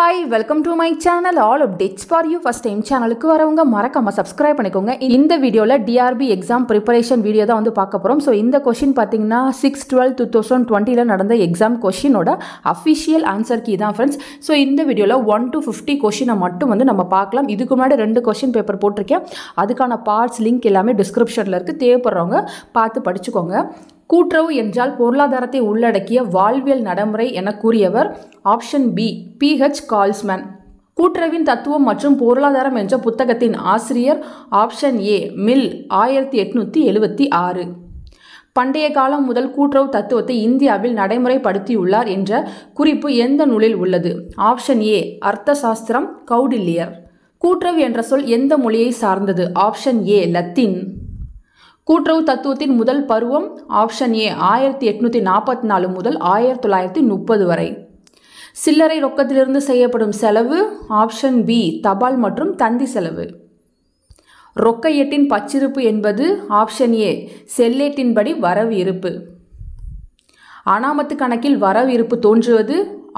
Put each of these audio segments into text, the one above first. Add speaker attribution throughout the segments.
Speaker 1: hi welcome to my channel all updates for you first time சேனலுக்கு வரவங்க மறக்காம subscribe பண்ணிக்கோங்க இந்த வீடியோவில் டிஆர்பி எக்ஸாம் ப்ரிப்பரேஷன் வீடியோ தான் வந்து பார்க்க போகிறோம் ஸோ இந்த கொஷின் பார்த்தீங்கன்னா சிக்ஸ் டுவெல் டூ தௌசண்ட் டுவெண்ட்டியில் நடந்த எக்ஸாம் கொஷினோட அஃபிஷியல் ஆன்சர் கீ தான் ஃப்ரெண்ட்ஸ் ஸோ இந்த வீடியோவில் ஒன் டு ஃபிஃப்டி கொஷினை மட்டும் வந்து நம்ம பார்க்கலாம் இதுக்கு முன்னாடி ரெண்டு கொஷின் பேப்பர் போட்டிருக்கேன் அதுக்கான பார்ட்ஸ் லிங்க் எல்லாமே டிஸ்கிரிப்ஷனில் இருக்குது தேவைப்படுறவங்க பார்த்து படிச்சுக்கோங்க கூட்டுறவு என்றால் பொருளாதாரத்தை உள்ளடக்கிய வாழ்வியல் நடைமுறை என கூறியவர் ஆப்ஷன் பி பிஹெச் கால்ஸ்மேன் கூட்டுறவின் தத்துவம் மற்றும் பொருளாதாரம் என்ற புத்தகத்தின் ஆசிரியர் ஆப்ஷன் ஏ மில் ஆயிரத்தி எட்நூற்றி எழுபத்தி ஆறு பண்டைய காலம் முதல் கூட்டுறவு தத்துவத்தை இந்தியாவில் நடைமுறைப்படுத்தியுள்ளார் என்ற குறிப்பு எந்த நூலில் உள்ளது ஆப்ஷன் ஏ அர்த்த சாஸ்திரம் கௌடில்லியர் கூட்டுறவு என்ற சொல் எந்த மொழியை சார்ந்தது ஆப்ஷன் ஏ லத்தீன் கூட்டுறவு தத்துவத்தின் முதல் பருவம் ஆப்ஷன் ஏ ஆயிரத்தி எட்நூற்றி நாற்பத்தி நாலு முதல் ஆயிரத்தி தொள்ளாயிரத்தி முப்பது வரை சில்லறை ரொக்கத்திலிருந்து செய்யப்படும் செலவு ஆப்ஷன் பி தபால் மற்றும் தந்தி செலவு ரொக்க எட்டின் பச்சிருப்பு என்பது ஆப்ஷன் ஏ செல்லேட்டின்படி வரவு இருப்பு அனாமத்து கணக்கில் வரவு இருப்பு தோன்றுவது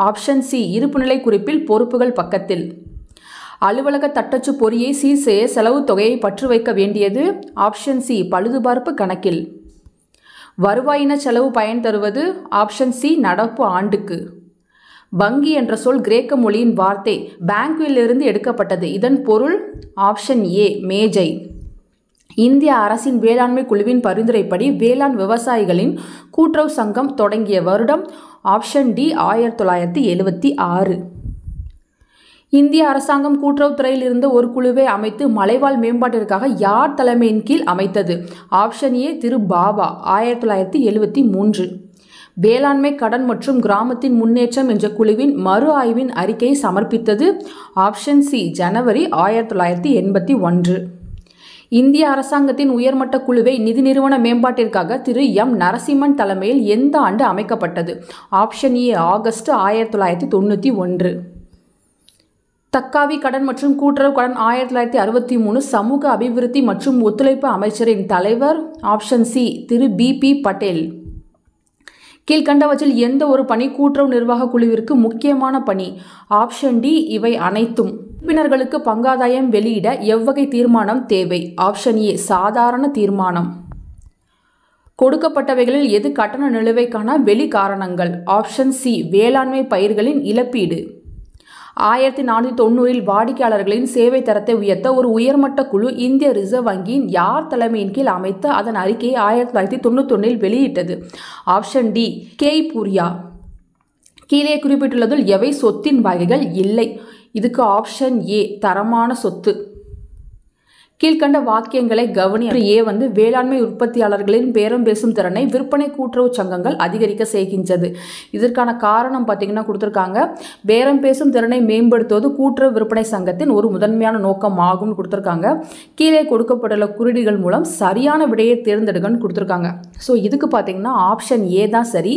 Speaker 1: ஆப்ஷன் சி இருப்புநிலை குறிப்பில் பொறுப்புகள் பக்கத்தில் அலுவலக தட்டச்சு பொறியை சீர் செய்ய செலவு தொகையை பற்று வைக்க வேண்டியது ஆப்ஷன் சி பழுதுபார்ப்பு கணக்கில் வருவாயின செலவு பயன் தருவது ஆப்ஷன் சி நடப்பு ஆண்டுக்கு வங்கி என்ற சொல் கிரேக்க மொழியின் வார்த்தை பேங்கிலிருந்து எடுக்கப்பட்டது இதன் பொருள் ஆப்ஷன் ஏ மேஜை இந்திய அரசின் வேளாண்மை குழுவின் பரிந்துரைப்படி வேளாண் விவசாயிகளின் கூட்டுறவு சங்கம் தொடங்கிய வருடம் ஆப்ஷன் டி ஆயிரத்தி தொள்ளாயிரத்தி எழுவத்தி ஆறு இந்திய அரசாங்கம் கூட்டுறவுத்துறையில் இருந்த ஒரு குழுவை அமைத்து மலைவாழ் மேம்பாட்டிற்காக யார் தலைமையின் கீழ் அமைத்தது ஆப்ஷன் ஏ திரு பாபா ஆயிரத்தி தொள்ளாயிரத்தி எழுபத்தி மூன்று வேளாண்மை கடன் மற்றும் கிராமத்தின் முன்னேற்றம் என்ற குழுவின் மறு ஆய்வின் அறிக்கையை சமர்ப்பித்தது ஆப்ஷன் சி ஜனவரி ஆயிரத்தி தொள்ளாயிரத்தி எண்பத்தி ஒன்று இந்திய அரசாங்கத்தின் உயர்மட்ட குழுவை நிதி நிறுவன மேம்பாட்டிற்காக திரு எம் நரசிம்மன் தலைமையில் எந்த ஆண்டு அமைக்கப்பட்டது ஆப்ஷன் ஏ ஆகஸ்ட் ஆயிரத்தி தொள்ளாயிரத்தி தொண்ணூற்றி ஒன்று தக்காவி கடன் மற்றும் கூட்டுறவு கடன் ஆயிரத்தி தொள்ளாயிரத்தி அறுபத்தி மூணு சமூக அபிவிருத்தி மற்றும் ஒத்துழைப்பு அமைச்சரின் தலைவர் ஆப்ஷன் சி திரு பி பி பட்டேல் கீழ்கண்டவற்றில் எந்த ஒரு பணி கூட்டுறவு நிர்வாக குழுவிற்கு முக்கியமான பணி ஆப்ஷன் டி இவை அனைத்தும் உறுப்பினர்களுக்கு பங்காதாயம் வெளியிட எவ்வகை தீர்மானம் தேவை ஆப்ஷன் ஏ சாதாரண தீர்மானம் கொடுக்கப்பட்டவைகளில் எது கட்டண நிலுவைக்கான வெளி காரணங்கள் ஆப்ஷன் சி வேளாண்மை பயிர்களின் இழப்பீடு ஆயிரத்தி நானூற்றி தொண்ணூறில் வாடிக்கையாளர்களின் சேவை தரத்தை உயர்த்த ஒரு உயர்மட்ட குழு இந்திய ரிசர்வ் வங்கியின் யார் தலைமையின் கீழ் அமைத்து அதன் அறிக்கையை ஆயிரத்தி தொள்ளாயிரத்தி ஒன்றில் வெளியிட்டது ஆப்ஷன் டி கே பூரியா கீழே குறிப்பிட்டுள்ளதில் எவை சொத்தின் வகைகள் இல்லை இதுக்கு ஆப்ஷன் ஏ தரமான சொத்து கீழ்கண்ட வாக்கியங்களை கவனி ஏ வந்து வேளாண்மை உற்பத்தியாளர்களின் பேரம் பேசும் திறனை விற்பனை கூட்டுறவு சங்கங்கள் அதிகரிக்க செய்கின்றது இதற்கான காரணம் பார்த்தீங்கன்னா கொடுத்துருக்காங்க பேரம் பேசும் திறனை மேம்படுத்துவது கூட்டுறவு விற்பனை சங்கத்தின் ஒரு முதன்மையான நோக்கம் ஆகும்னு கொடுத்துருக்காங்க கீழே கொடுக்கப்பட்டுள்ள குறியீடுகள் மூலம் சரியான விடையை தேர்ந்தெடுக்கன்னு கொடுத்துருக்காங்க ஸோ இதுக்கு பார்த்தீங்கன்னா ஆப்ஷன் ஏ தான் சரி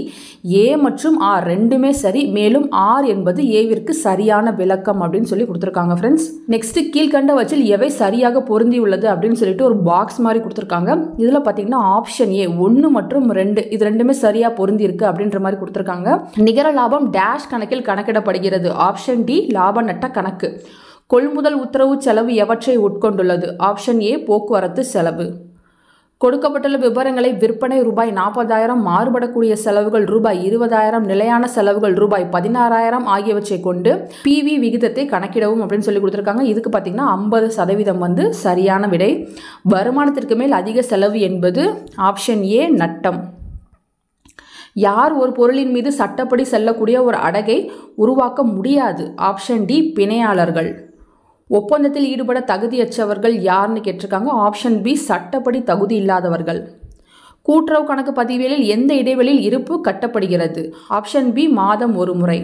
Speaker 1: ஏ மற்றும் ஆர் ரெண்டுமே சரி மேலும் ஆர் என்பது ஏவிற்கு சரியான விளக்கம் அப்படின்னு சொல்லி கொடுத்துருக்காங்க ஃப்ரெண்ட்ஸ் நெக்ஸ்ட் கீழ்கண்டவற்றில் எவை சரியாக பொருந்தியுள்ளது அப்படின்னு சொல்லிட்டு ஒரு பாக்ஸ் மாதிரி கொடுத்துருக்காங்க இதில் பார்த்தீங்கன்னா ஆப்ஷன் ஏ ஒன்று மற்றும் ரெண்டு இது ரெண்டுமே சரியாக பொருந்தி இருக்கு அப்படின்ற மாதிரி கொடுத்துருக்காங்க நிகர லாபம் டேஷ் கணக்கில் கணக்கிடப்படுகிறது ஆப்ஷன் டி லாப நட்ட கணக்கு கொள்முதல் உத்தரவு செலவு எவற்றை உட்கொண்டுள்ளது ஆப்ஷன் ஏ போக்குவரத்து செலவு கொடுக்கப்பட்டுள்ள விவரங்களை விற்பனை ரூபாய் நாற்பதாயிரம் மாறுபடக்கூடிய செலவுகள் ரூபாய் இருபதாயிரம் நிலையான செலவுகள் ரூபாய் பதினாறாயிரம் ஆகியவற்றை கொண்டு பிவி விகிதத்தை கணக்கிடவும் அப்படின்னு சொல்லி கொடுத்துருக்காங்க இதுக்கு பார்த்தீங்கன்னா ஐம்பது சதவீதம் வந்து சரியான விடை வருமானத்திற்கு மேல் அதிக செலவு என்பது ஆப்ஷன் ஏ நட்டம் யார் ஒரு பொருளின் மீது சட்டப்படி செல்லக்கூடிய ஒரு அடகை உருவாக்க முடியாது ஆப்ஷன் டி பிணையாளர்கள் ஒப்பந்தத்தில் ஈடுபட தகுதியற்றவர்கள் யாருன்னு கேட்டிருக்காங்க ஆப்ஷன் பி சட்டப்படி தகுதி இல்லாதவர்கள் கூட்டுறவு கணக்கு பதிவேலில் எந்த இடைவெளியில் இருப்பு கட்டப்படுகிறது ஆப்ஷன் பி மாதம் ஒரு முறை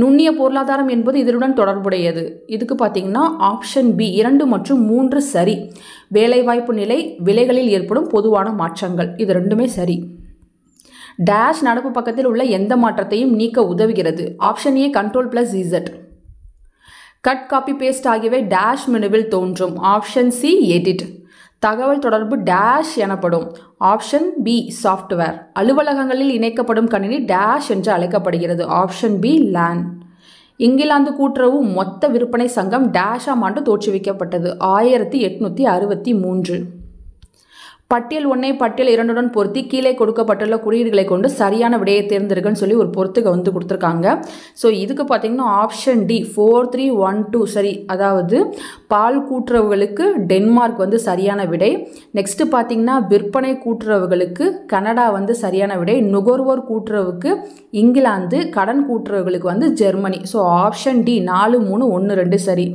Speaker 1: நுண்ணிய பொருளாதாரம் என்பது இதனுடன் தொடர்புடையது இதுக்கு பார்த்தீங்கன்னா ஆப்ஷன் பி இரண்டு மற்றும் மூன்று சரி வேலைவாய்ப்பு நிலை விலைகளில் ஏற்படும் பொதுவான மாற்றங்கள் இது ரெண்டுமே சரி டேஷ் நடப்பு பக்கத்தில் உள்ள எந்த மாற்றத்தையும் நீக்க உதவுகிறது option A control plus Z cut copy paste ஆகியவை டேஷ் மெனுவில் தோன்றும் ஆப்ஷன் சி எடிட் தகவல் தொடர்பு டேஷ் எனப்படும் ஆப்ஷன் பி சாஃப்ட்வேர் அலுவலகங்களில் இணைக்கப்படும் கணினி டேஷ் என்று அழைக்கப்படுகிறது ஆப்ஷன் பி லேன் இங்கிலாந்து கூட்டுறவு மொத்த விற்பனை சங்கம் டேஷாம் ஆண்டு தோற்றுவிக்கப்பட்டது ஆயிரத்தி எட்நூற்றி அறுபத்தி மூன்று பட்டியல் ஒன்றை பட்டியல் இரண்டுடன் பொருத்தி கீழே கொடுக்கப்பட்டுள்ள குறியீடுகளை கொண்டு சரியான விடையை தேர்ந்தெடுக்குன்னு சொல்லி ஒரு பொருத்துக்கு வந்து கொடுத்துருக்காங்க ஸோ இதுக்கு பார்த்திங்கன்னா option D four three one two சரி அதாவது பால் கூட்டுறவுகளுக்கு டென்மார்க் வந்து சரியான விடை நெக்ஸ்ட்டு பார்த்திங்கன்னா விற்பனை கூட்டுறவுகளுக்கு கனடா வந்து சரியான விடை நுகர்வோர் கூட்டுறவுக்கு இங்கிலாந்து கடன் கூட்டுறவுகளுக்கு வந்து ஜெர்மனி ஸோ ஆப்ஷன் டி நாலு மூணு ஒன்று ரெண்டு சரி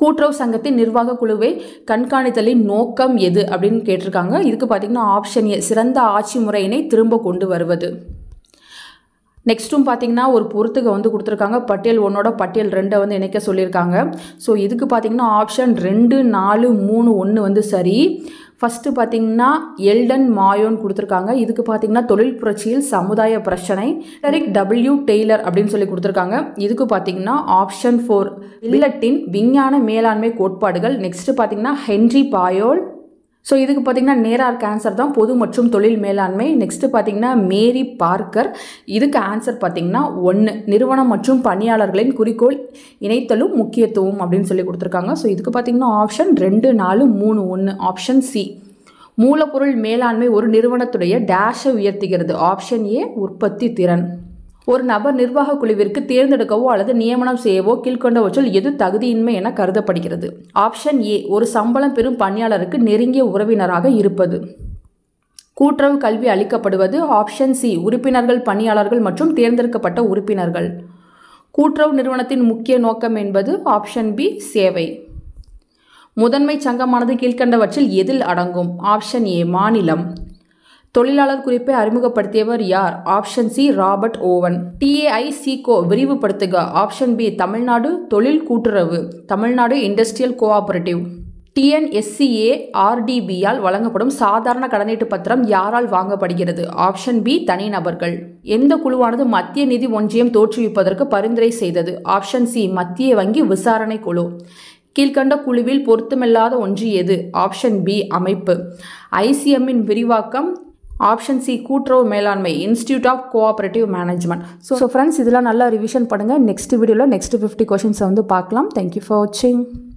Speaker 1: கூட்டுறவு சங்கத்தின் நிர்வாக குழுவை கண்காணித்தலின் நோக்கம் எது அப்படின்னு கேட்டிருக்காங்க இதுக்கு பார்த்தீங்கன்னா ஆப்ஷன் ஏ சிறந்த ஆட்சி முறையினை திரும்ப கொண்டு வருவது நெக்ஸ்ட்டும் பார்த்தீங்கன்னா ஒரு பொறுத்துக வந்து கொடுத்துருக்காங்க பட்டியல் ஒன்னோட பட்டியல் ரெண்டை வந்து இணைக்க சொல்லியிருக்காங்க ஸோ இதுக்கு பார்த்தீங்கன்னா ஆப்ஷன் ரெண்டு நாலு மூணு ஒன்று வந்து சரி ஃபஸ்ட்டு பார்த்திங்கன்னா எல்டன் மாயோன்னு கொடுத்துருக்காங்க இதுக்கு பார்த்திங்கன்னா தொழில் புரட்சியில் சமுதாய பிரச்சனை டெரிக் டபிள்யூ டெய்லர் அப்படின்னு சொல்லி கொடுத்துருக்காங்க இதுக்கு பார்த்திங்கன்னா ஆப்ஷன் ஃபோர் இல்லட்டின் விஞ்ஞான மேலாண்மை கோட்பாடுகள் நெக்ஸ்ட்டு பார்த்திங்கன்னா ஹென்ரி பாயோல் ஸோ இதுக்கு பார்த்திங்கன்னா நேரார் கேன்சர் தான் பொது மற்றும் தொழில் மேலாண்மை நெக்ஸ்ட்டு பார்த்திங்கன்னா மேரி பார்க்கர் இதுக்கு ஆன்சர் பார்த்திங்கன்னா ஒன்று நிறுவனம் மற்றும் பணியாளர்களின் குறிக்கோள் இணைத்தலும் முக்கியத்துவம் அப்படின்னு சொல்லி கொடுத்துருக்காங்க ஸோ இதுக்கு பார்த்திங்கன்னா ஆப்ஷன் ரெண்டு நாலு மூணு ஒன்று ஆப்ஷன் சி மூலப்பொருள் மேலாண்மை ஒரு நிறுவனத்துடைய டேஷை உயர்த்துகிறது ஆப்ஷன் ஏ உற்பத்தி திறன் ஒரு நபர் நிர்வாக குழுவிற்கு தேர்ந்தெடுக்கவோ அல்லது நியமனம் செய்யவோ கீழ்கொண்டவற்றில் எது தகுதியின்மை என கருதப்படுகிறது ஆப்ஷன் ஏ ஒரு சம்பளம் பெறும் பணியாளருக்கு நெருங்கிய உறவினராக இருப்பது கூட்டுறவு கல்வி அளிக்கப்படுவது ஆப்ஷன் சி உறுப்பினர்கள் பணியாளர்கள் மற்றும் தேர்ந்தெடுக்கப்பட்ட உறுப்பினர்கள் கூட்டுறவு நிறுவனத்தின் முக்கிய நோக்கம் என்பது ஆப்ஷன் பி சேவை முதன்மை சங்கமானது கீழ்கண்டவற்றில் எதில் அடங்கும் ஆப்ஷன் ஏ மாநிலம் தொழிலாளர் குறிப்பை அறிமுகப்படுத்தியவர் யார் ஆப்ஷன் சி ராபர்ட் ஓவன் டிஏஐ சிகோ விரிவுபடுத்துக ஆப்ஷன் பி தமிழ்நாடு தொழில் கூட்டுறவு தமிழ்நாடு இண்டஸ்ட்ரியல் கோஆபரேட்டிவ் டிஎன்எஸ்சிஏ ஆர்டிபியால் வழங்கப்படும் சாதாரண கடனீட்டு பத்திரம் யாரால் வாங்கப்படுகிறது ஆப்ஷன் பி தனிநபர்கள் எந்த குழுவானது மத்திய நிதி ஒன்றியம் தோற்றுவிப்பதற்கு பரிந்துரை செய்தது ஆப்ஷன் சி மத்திய வங்கி விசாரணை குழு கீழ்கண்ட குழுவில் பொருத்தமில்லாத ஒன்று எது ஆப்ஷன் பி அமைப்பு ஐசிஎம்மின் விரிவாக்கம் ஆப்ஷன் சி கூட்டுறவு மேலாண்மை institute of cooperative management so so friends இதெல்லாம் நல்லா ரிவிஷன் பண்ணுங்கள் நெக்ஸ்ட் வீடியோவில் நெக்ஸ்ட் ஃபிஃப்டி கொஷின்ஸை வந்து பார்க்கலாம் தேங்க்யூ ஃபார் வாட்சிங்